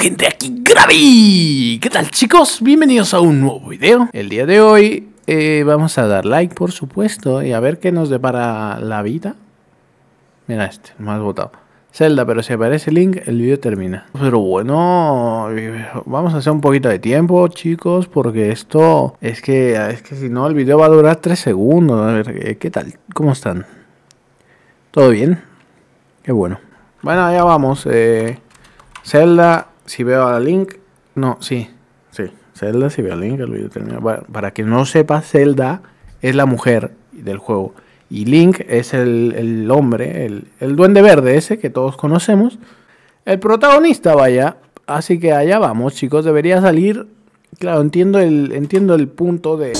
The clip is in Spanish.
gente, aquí Gravi. ¿Qué tal chicos? Bienvenidos a un nuevo video. El día de hoy eh, vamos a dar like por supuesto y a ver qué nos depara la vida. Mira este, no has votado. Zelda, pero si aparece el link, el video termina. Pero bueno, eh, vamos a hacer un poquito de tiempo, chicos, porque esto es que, es que si no, el video va a durar 3 segundos. A ver, eh, ¿qué tal? ¿Cómo están? ¿Todo bien? Qué bueno. Bueno, ya vamos. Zelda si veo a Link, no, sí, sí, Zelda si veo a Link, el video termina. para que no sepa, Zelda es la mujer del juego. Y Link es el, hombre, el, el, duende verde ese que todos conocemos. El protagonista, vaya. Así que allá vamos, chicos. Debería salir. Claro, entiendo el, entiendo el punto de.